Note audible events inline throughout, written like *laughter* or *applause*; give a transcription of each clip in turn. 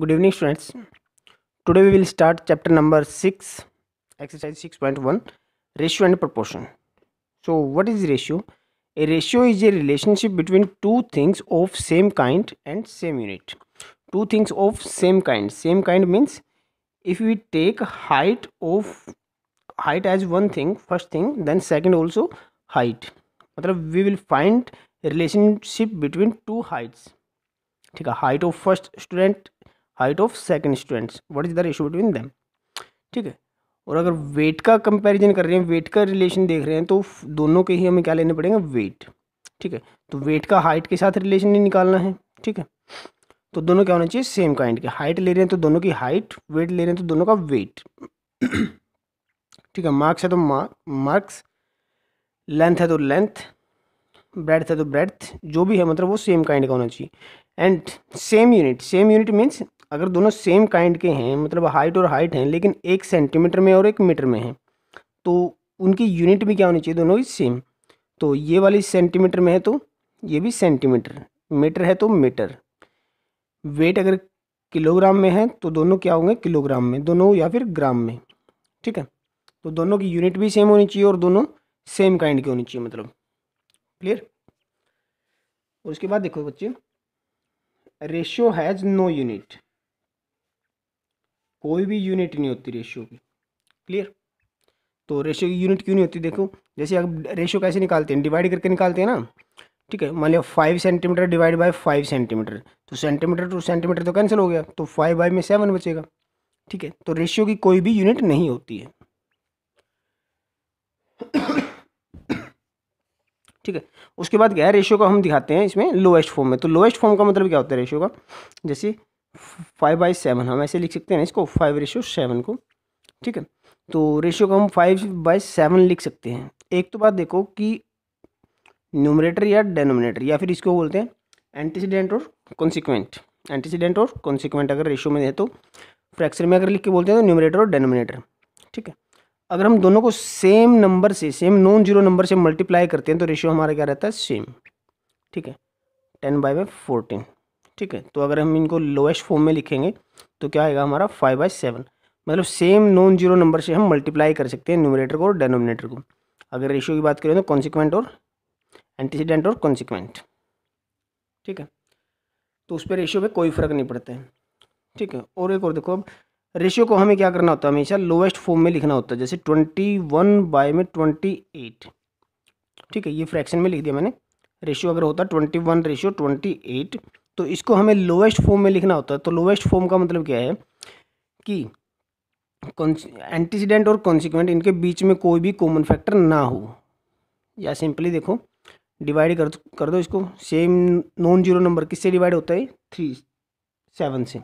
good evening students today we will start chapter number six exercise six point one ratio and proportion so what is ratio a ratio is a relationship between two things of same kind and same unit two things of same kind same kind means if you take height of height as one thing first thing then second also height मतलब we will find relationship between two heights ठीक है height of first student height of second students what is the ratio between them ठीक है और अगर wait का comparison कर रहे हैं वेट का रिलेशन देख रहे हैं तो दोनों के ही हमें क्या लेने पड़ेंगे वेट ठीक है तो वेट का हाइट के साथ रिलेशन नहीं निकालना है ठीक है तो दोनों क्या होना चाहिए सेम काइंड के हाइट ले रहे हैं तो दोनों की हाइट वेट ले रहे हैं तो दोनों का वेट ठीक है मार्क्स है तो मार्क्स लेंथ है तो लेंथ ब्रेड है तो ब्रेड जो भी है मतलब वो सेम काइंड का होना चाहिए and same unit same unit means अगर दोनों सेम काइंड के हैं मतलब हाइट और हाइट हैं लेकिन एक सेंटीमीटर में और एक मीटर में हैं तो उनकी यूनिट भी क्या होनी चाहिए दोनों ही सेम तो ये वाली सेंटीमीटर में है तो ये भी सेंटीमीटर मीटर है तो मीटर वेट अगर किलोग्राम में है तो दोनों क्या होंगे किलोग्राम में दोनों या फिर ग्राम में ठीक है तो दोनों की यूनिट भी सेम होनी चाहिए और दोनों सेम काइंड की होनी चाहिए मतलब क्लियर उसके बाद देखो बच्चे रेशियो हैज़ नो यूनिट कोई भी यूनिट नहीं होती रेशियो की क्लियर तो रेशियो की यूनिट क्यों नहीं होती देखो जैसे अब रेशियो कैसे निकालते हैं डिवाइड करके निकालते हैं ना ठीक है मान लिया five centimetre divide by five centimetre तो सेंटीमीटर टू सेंटीमीटर तो कैंसिल हो गया तो फाइव बाई में सेवन बचेगा ठीक है तो रेशियो की कोई भी यूनिट नहीं होती है ठीक है उसके बाद क्या है रेशियो का हम दिखाते हैं इसमें लोएस्ट फॉर्म में तो लोएस्ट फॉर्म का मतलब क्या होता है रेशियो का जैसे फाइव बाई सेवन हम ऐसे लिख सकते हैं इसको फाइव रेशियो सेवन को ठीक है तो रेशियो को हम फाइव बाई सेवन लिख सकते हैं एक तो बात देखो कि न्यूमरेटर या डेनोमिनेटर या फिर इसको बोलते हैं एंटीसीडेंट और कॉन्सिक्वेंट एंटीसीडेंट और कॉन्सिक्वेंट अगर रेशियो में है तो फ्रैक्चर में अगर लिख के बोलते हैं तो न्यूमरेटर और डेनोमिनेटर ठीक है अगर हम दोनों को सेम नंबर से सेम नॉन जीरो नंबर से मल्टीप्लाई करते हैं तो रेशियो हमारा क्या रहता है सेम ठीक है टेन बाई बाई फोर्टीन ठीक है तो अगर हम इनको लोएस्ट फॉर्म में लिखेंगे तो क्या आएगा हमारा फाइव बाई सेवन मतलब सेम नॉन जीरो नंबर से हम मल्टीप्लाई कर सकते हैं न्यूमिनेटर को और डेनोमिनेटर को अगर रेशियो की बात करें तो कॉन्सिक्वेंट और एंटीसीडेंट और कॉन्सिक्वेंट ठीक है तो उस पर रेशियो में कोई फ़र्क नहीं पड़ता है ठीक है और एक और देखो अब रेशियो को हमें क्या करना होता है हमेशा लोवेस्ट फॉर्म में लिखना होता है जैसे ट्वेंटी वन बाय में ट्वेंटी एट ठीक है ये फ्रैक्शन में लिख दिया मैंने रेशियो अगर होता twenty one ratio twenty eight तो इसको हमें लोवेस्ट फॉर्म में लिखना होता है तो लोवेस्ट फॉर्म का मतलब क्या है कि एंटीसीडेंट और कॉन्सिक्वेंट इनके बीच में कोई भी कॉमन फैक्टर ना हो या सिंपली देखो डिवाइड कर कर दो इसको सेम नॉन जीरो नंबर किससे डिवाइड होता है थ्री सेवन से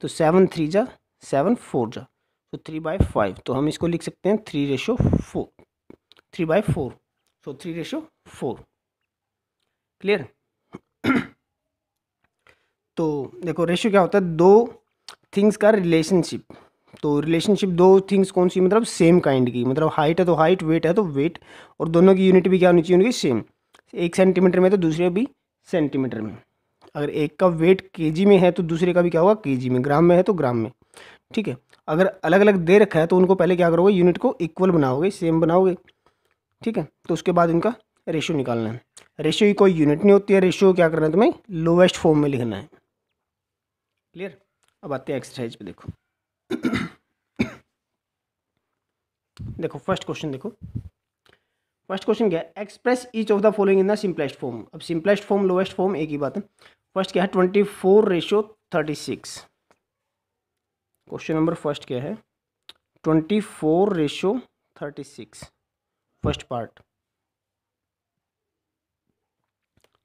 तो सेवन थ्री जा सेवन फोर जा तो थ्री बाई फाइव तो हम इसको लिख सकते हैं three ratio four three by four so three ratio four clear तो देखो रेशियो क्या होता है दो थिंग्स का रिलेशनशिप तो रिलेशनशिप दो थिंग्स कौन सी मतलब सेम काइंड की मतलब हाइट है तो हाइट वेट है तो वेट और दोनों की यूनिट भी क्या होनी चाहिए उनकी सेम एक सेंटीमीटर में तो दूसरे भी सेंटीमीटर में अगर एक का वेट केजी में है तो दूसरे का भी क्या होगा केजी में ग्राम में है तो ग्राम में ठीक है अगर अलग अलग दे रखा है तो उनको पहले क्या करोगे यूनिट को इक्वल बनाओगे सेम बनाओगे ठीक है तो उसके बाद इनका रेशियो निकालना है रेशियो की कोई यूनिट नहीं होती है रेशियो क्या करना है तुम्हें लोवेस्ट फॉर्म में लिखना है क्लियर अब आते हैं एक्सरसाइज पे देखो देखो फर्स्ट क्वेश्चन देखो फर्स्ट क्वेश्चन क्या है express each of the following in the simplest form अब सिंपलेस्ट फॉर्म लोएस्ट फॉर्म एक ही बात है फर्स्ट क्या है twenty four ratio thirty six question number first क्या है twenty four ratio thirty six first part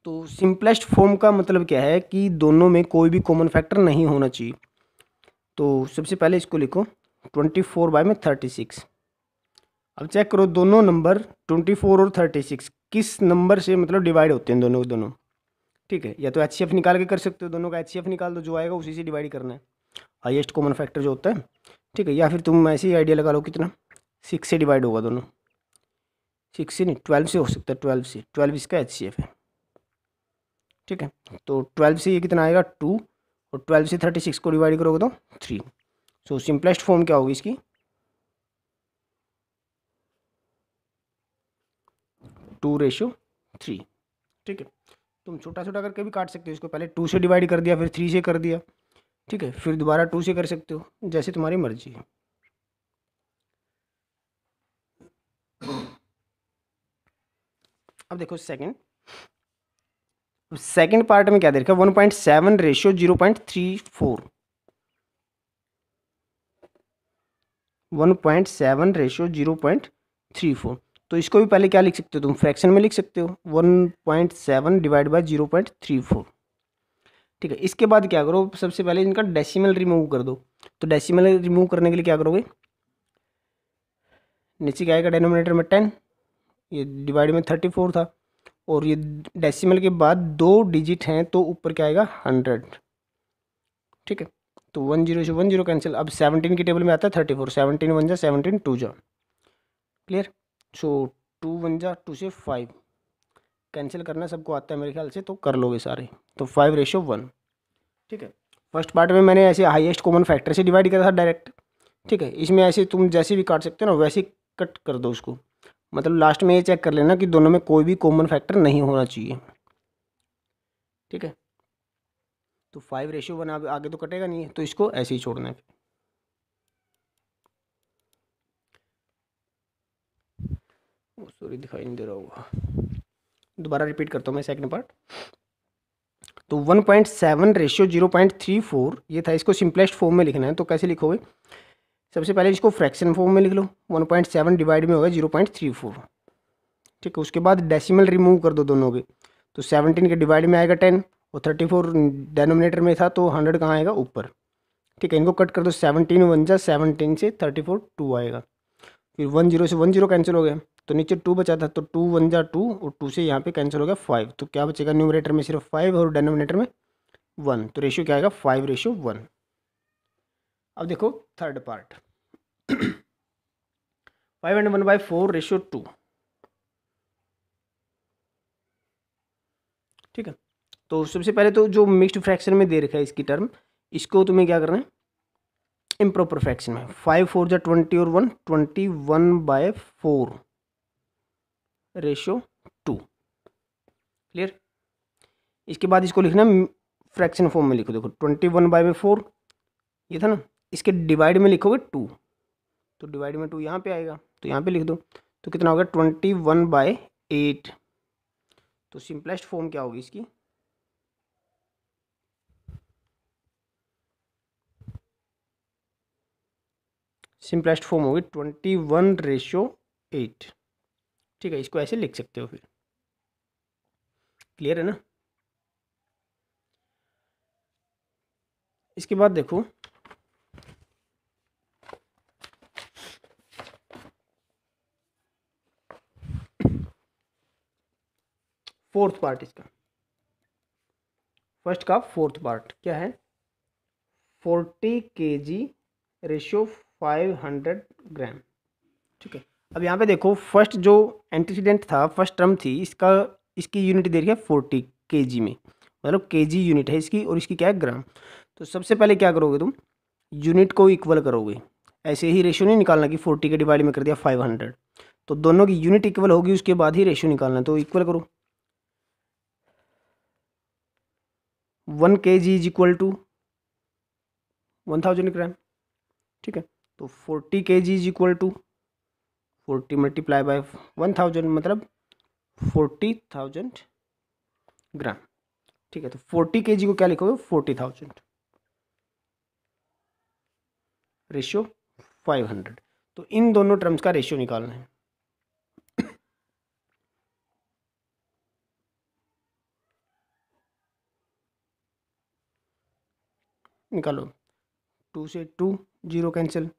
तो सिंपलेस्ट फॉर्म का मतलब क्या है कि दोनों में कोई भी कॉमन फैक्टर नहीं होना चाहिए तो सबसे पहले इसको लिखो ट्वेंटी फोर बाय में थर्टी सिक्स अब चेक करो दोनों नंबर ट्वेंटी फोर और थर्टी सिक्स किस नंबर से मतलब डिवाइड होते हैं दोनों के दोनों ठीक है या तो एच निकाल के कर सकते हो दोनों का एच निकाल दो जो आएगा उसी से डिवाइड करना है हाइएस्ट कॉमन फैक्टर जो होता है ठीक है या फिर तुम ऐसे ही आइडिया लगा लो कितना सिक्स से डिवाइड होगा दोनों सिक्स से नहीं ट्वेल्व से हो सकता है ट्वेल्व से ट्वेल्व इसका एच है ठीक है तो ट्वेल्व से ये कितना आएगा टू और ट्वेल्व से थर्टी सिक्स को डिवाइड करोगे तो थ्री सो सिंपलेस्ट फॉर्म क्या होगी इसकी टू रेशो थ्री ठीक है तुम छोटा छोटा करके भी काट सकते हो इसको पहले टू से डिवाइड कर दिया फिर थ्री से कर दिया ठीक है फिर दोबारा टू से कर सकते हो जैसे तुम्हारी मर्जी है अब देखो सेकंड सेकेंड पार्ट में क्या दे रखा है one point seven ratio zero point three four one point seven ratio zero point three four तो इसको भी पहले क्या लिख सकते हो तुम फ्रैक्शन में लिख सकते हो one point seven divide by zero point three four ठीक है इसके बाद क्या करो सबसे पहले इनका डेसिमल रिमूव कर दो तो डेसिमल रिमूव करने के लिए क्या करोगे नीचे क्या आएगा डेनोमिनेटर में टेन ये डिवाइड में थर्टी फोर था और ये डेसिमल के बाद दो डिजिट हैं तो ऊपर क्या आएगा हंड्रेड ठीक है तो वन जीरो से वन जीरो कैंसिल अब सेवनटीन की टेबल में आता है थर्टी फोर सेवनटीन वन जा सेवनटीन टू जा क्लियर सो टू वन जा टू से फाइव कैंसिल करना सबको आता है मेरे ख्याल से तो कर लोगे सारे तो फाइव रेशो वन ठीक है फर्स्ट पार्ट में मैंने ऐसे हाईएस्ट कॉमन फैक्टर से डिवाइड किया था डायरेक्ट ठीक है इसमें ऐसे तुम जैसे भी काट सकते हो ना वैसे कट कर दो उसको मतलब लास्ट में ये चेक कर लेना कि दोनों में कोई भी कॉमन फैक्टर नहीं होना चाहिए ठीक है तो फाइव रेशियो बना आगे तो कटेगा नहीं तो इसको ऐसे ही छोड़ना है सॉरी oh, दिखाई नहीं दे रहा होगा दोबारा रिपीट करता हूँ मैं सेकंड पार्ट तो 1.7 point seven ratio zero point three four ये था इसको सिंपलेस्ट फॉर्म में लिखना है तो कैसे लिखोगे सबसे पहले इसको फ्रैक्शन फॉर्म में लिख लो वन पॉइंट सेवन डिवाइड में होगा जीरो पॉइंट थ्री फोर ठीक है उसके बाद डेसिमल रिमूव कर दो दोनों के तो सेवनटीन के डिवाइड में आएगा टेन और थर्टी फोर डेनोमिनेटर में था तो हंड्रेड कहाँ आएगा ऊपर ठीक है इनको कट कर दो सेवनटीन वन जा सेवनटीन से थर्टी फोर टू आएगा फिर वन जीरो से वन जीरो कैंसिल हो गया तो नीचे टू बचा था तो टू वन जा टू और टू से यहाँ पर कैंसिल हो गया फाइव तो क्या बचेगा न्यूमिनेटर में सिर्फ फाइव और डेनोमिनेटर में वन तो रेशियो क्या आएगा फाइव रेशियो वन अब देखो third part five and one by four ratio two ठीक है तो सबसे पहले तो जो मिक्स्ड फ्रैक्शन में दे रखा है इसकी टर्म इसको तुम्हें क्या करना है इम्प्रॉपर फ्रैक्शन में फाइव फोर जो ट्वेंटी और one twenty one by four ratio two clear इसके बाद इसको लिखना फ्रैक्शन फॉर्म में लिखो देखो ट्वेंटी वन बाय फोर ये था ना इसके डिवाइड में लिखोगे टू तो डिवाइड में टू यहाँ पे आएगा तो यहाँ पे लिख दो तो कितना होगा ट्वेंटी वन बाय एट तो सिंपलेस्ट फॉर्म क्या होगी इसकी सिंपलेस्ट फॉर्म होगी ट्वेंटी वन रेशो एट ठीक है इसको ऐसे लिख सकते हो फिर क्लियर है ना इसके बाद देखो फोर्थ पार्ट इसका फर्स्ट का फोर्थ पार्ट क्या है forty K G ratio five hundred gram ठीक है अब यहाँ पे देखो फर्स्ट जो एंटीसीडेंट था फर्स्ट टर्म थी इसका इसकी यूनिट दे रही है फोर्टी के जी में मतलब के जी यूनिट है इसकी और इसकी क्या है ग्राम तो सबसे पहले क्या करोगे तुम यूनिट को इक्वल करोगे ऐसे ही रेशियो नहीं निकालना कि फोर्टी के डिवाइड में कर दिया फाइव हंड्रेड तो दोनों की यूनिट इक्वल होगी उसके बाद ही रेशियो निकालना तो इक्वल करो one K G is equal to one thousand gram ठीक है तो forty K G is equal to forty multiply by one thousand मतलब फोर्टी थाउजेंड ग्राम ठीक है तो फोर्टी के जी को क्या लिखोगे forty thousand ratio five hundred तो इन दोनों टर्म्स का रेशियो निकालना है निकालो टू से टू जीरो कैंसिल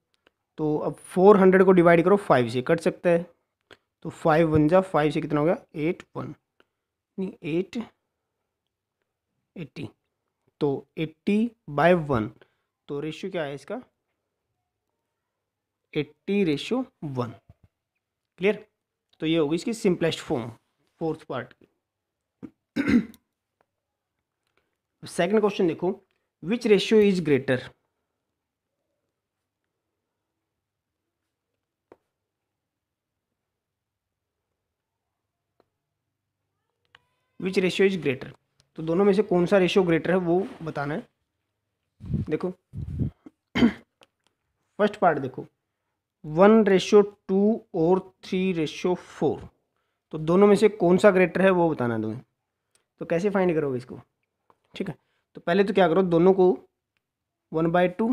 तो अब फोर हंड्रेड को डिवाइड करो फाइव से कट सकता है तो फाइव वन जा फाइव से कितना हो गया एट वन नहीं एट एट्टी तो एट्टी बाय वन तो रेशियो क्या है इसका एट्टी रेशियो वन क्लियर तो ये होगी इसकी सिंपलेस्ट फॉर्म फोर्थ पार्ट की सेकंड क्वेश्चन देखो which ratio is greater which ratio is greater तो दोनों में से कौन सा रेशियो ग्रेटर है वो बताना है देखो फर्स्ट *coughs* पार्ट देखो वन रेशियो टू और थ्री रेशियो फोर तो दोनों में से कौन सा ग्रेटर है वो बताना है तुम्हें तो कैसे फाइंड करोगे इसको ठीक है तो पहले तो क्या करो दोनों को वन बाय टू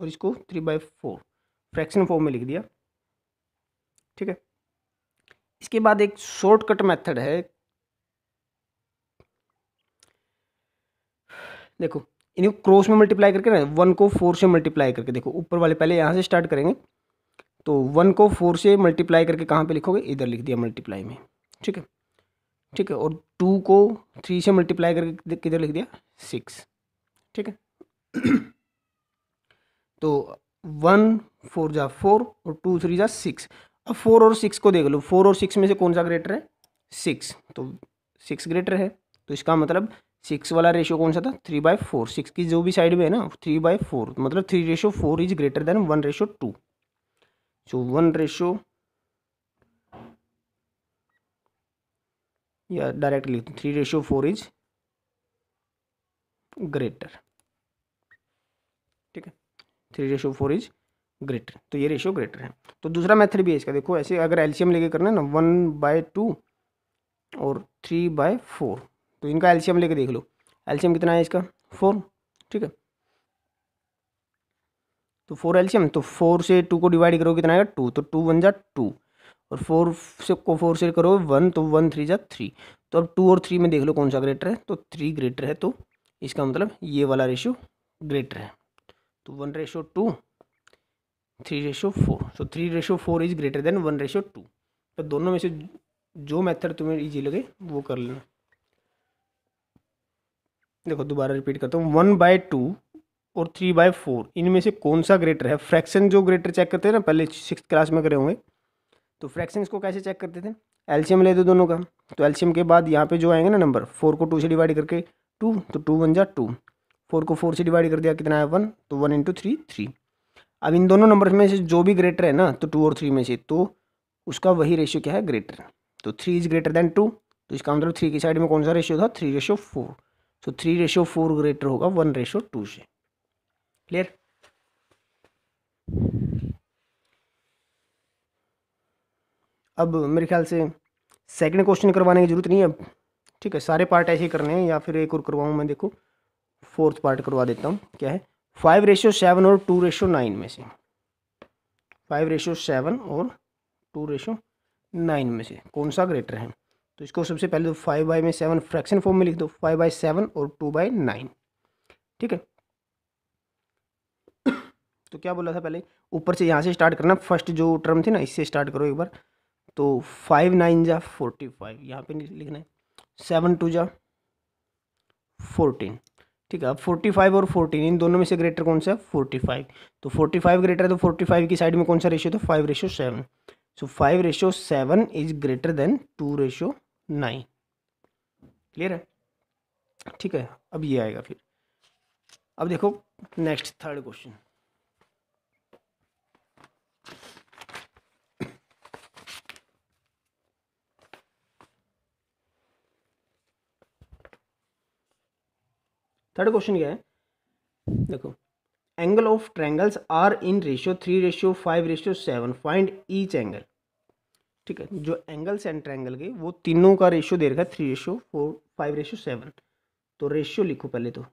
और इसको three by four fraction form में लिख दिया ठीक है इसके बाद एक शॉर्टकट मेथड है देखो इन्हें क्रॉस में मल्टीप्लाई करके ना वन को फोर से मल्टीप्लाई करके देखो ऊपर वाले पहले यहाँ से स्टार्ट करेंगे तो वन को फोर से मल्टीप्लाई करके कहाँ पे लिखोगे इधर लिख दिया मल्टीप्लाई में ठीक है ठीक है और टू को थ्री से मल्टीप्लाई करके किधर लिख दिया सिक्स ठीक है तो वन फोर जा फोर और टू थ्री जा सिक्स अब फोर और सिक्स को देख लो फोर और सिक्स में से कौन सा ग्रेटर है सिक्स तो सिक्स ग्रेटर है तो इसका मतलब सिक्स वाला रेशियो कौन सा था थ्री बाय फोर सिक्स की जो भी साइड में है ना थ्री बाय फोर मतलब three ratio four is greater than one ratio two so one ratio या डायरेक्ट लिख three ratio four is greater ठीक है three ratio four is greater तो ये रेशियो ग्रेटर है तो दूसरा मेथड भी है इसका देखो ऐसे अगर एल्शियम लेके करना है ना वन बाय टू और थ्री बाय फोर तो इनका एल्शियम लेके देख लो एल्शियम कितना है इसका फोर ठीक है तो फोर एल्शियम तो फोर से टू को डिवाइड करो कितना आएगा टू तो टू वन जा टू और फोर से को फोर से करो वन तो वन थ्री जा थ्री तो अब टू और थ्री में देख लो कौन सा ग्रेटर है तो थ्री ग्रेटर है तो इसका मतलब ये वाला रेशो ग्रेटर है तो one ratio two three ratio four so three ratio four is greater than one ratio two तो दोनों में से जो मेथड तुम्हें इजी लगे वो कर लेना देखो दोबारा रिपीट करता हूँ वन बाय टू और थ्री बाय फोर इनमें से कौन सा ग्रेटर है फ्रैक्शन जो ग्रेटर चेक करते थे ना पहले सिक्स क्लास में करे होंगे तो फ्रैक्शन को कैसे चेक करते थे एल्शियम ले दो दोनों का तो एल्शियम के बाद यहाँ पे जो आएंगे ना नंबर फोर को टू से डिवाइड करके टू तो टू वन जा टू फोर को फोर से डिवाइड कर दिया कितना है वन तो वन इंटू थ्री थ्री अब इन दोनों नंबर में से जो भी ग्रेटर है ना तो टू और थ्री में से तो उसका वही रेशियो क्या है ग्रेटर तो three is greater than two तो इसका मतलब थ्री की साइड में कौन सा रेशियो था three ratio four so three ratio four greater होगा वन रेशियो टू से क्लियर अब मेरे ख्याल से सेकंड क्वेश्चन करवाने की जरूरत नहीं है ठीक है सारे पार्ट ऐसे करने हैं या फिर एक और करवाऊँ मैं देखो फोर्थ पार्ट करवा देता हूँ क्या है फाइव रेशो सेवन और टू रेशो नाइन में से फाइव रेशो सेवन और टू रेशो नाइन में से कौन सा ग्रेटर है तो इसको सबसे पहले तो फाइव बाई में सेवन फ्रैक्शन फॉर्म में लिख दो फाइव बाई सेवन और टू बाई नाइन ठीक है तो क्या बोला था पहले ऊपर से यहाँ से स्टार्ट करना फर्स्ट जो टर्म थी ना इससे स्टार्ट करो एक बार तो फाइव नाइन जा फोर्टी फाइव यहाँ पे लिखना है सेवन टू जा फोर्टीन ठीक है अब फोर्टी फाइव और फोर्टीन इन दोनों में से ग्रेटर कौन सा है फोर्टी फाइव तो फोर्टी फाइव ग्रेटर है तो फोर्टी फाइव की साइड में कौन सा रेशियो था five ratio seven so five ratio seven is greater than two ratio nine clear है ठीक है अब ये आएगा फिर अब देखो next third question third question क्या है देखो angle of triangles are in ratio three ratio five ratio seven find each angle ठीक है जो एंगल्स एंड ट्रैंगल के वो तीनों का रेशियो दे रखा है three ratio four five ratio seven तो रेशियो लिखो पहले तो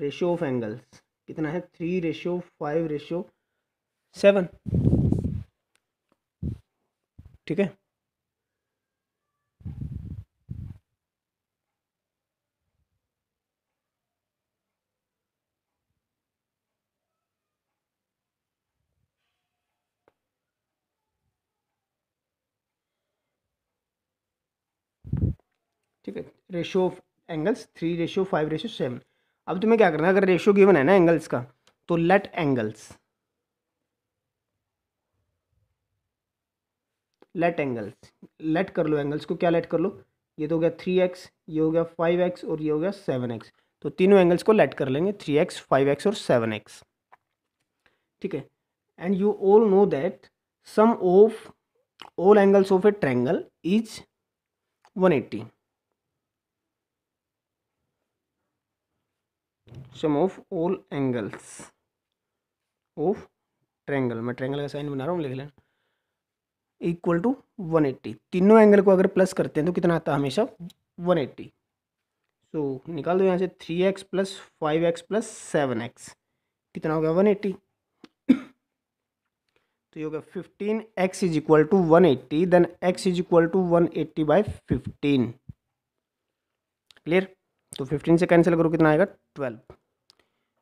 रेशियो ऑफ एंगल्स कितना है three ratio five ratio seven ठीक है ठीक है ratio of angles three ratio five ratio seven अब तुम्हें क्या करना है अगर रेशो गिवन है ना एंगल्स का तो let angles let angles let कर लो एंगल्स को क्या लेट कर लो ये तो हो गया थ्री एक्स ये हो गया फाइव एक्स और ये हो गया सेवन एक्स तो तीनों एंगल्स को लेट कर लेंगे थ्री एक्स फाइव एक्स और सेवन एक्स ठीक है and you all know that sum of all angles of a triangle is one eighty sum of all angles of triangle मैं triangle का साइन बना रहा हूँ लिख लें इक्वल टू 180 तीनों एंगल को अगर प्लस करते हैं तो कितना आता है हमेशा 180 सो so, निकाल दो यहाँ से 3x x plus five x plus seven x कितना हो गया 180 तो ये हो गया fifteen x is equal to one eighty then x is equal to one eighty by fifteen clear तो फिफ्टीन से कैंसिल करो कितना आएगा ट्वेल्व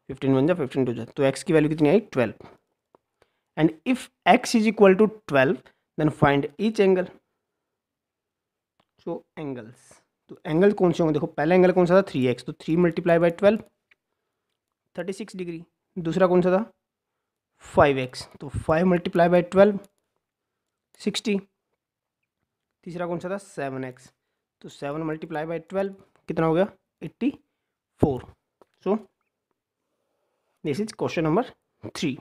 फिफ्टीन वन जा फिफ्टीन टू जा तो एक्स की वैल्यू कितनी आई twelve and if x is equal to twelve then find each angle so angles तो एंगल कौन से होंगे देखो पहला एंगल कौन सा था थ्री एक्स तो three multiply by twelve thirty six degree दूसरा कौन सा था फाइव एक्स तो five multiply by twelve sixty तीसरा कौन सा था सेवन एक्स तो सेवन मल्टीप्लाई बाई ट्वेल्व कितना हो गया eighty four so this is question number 3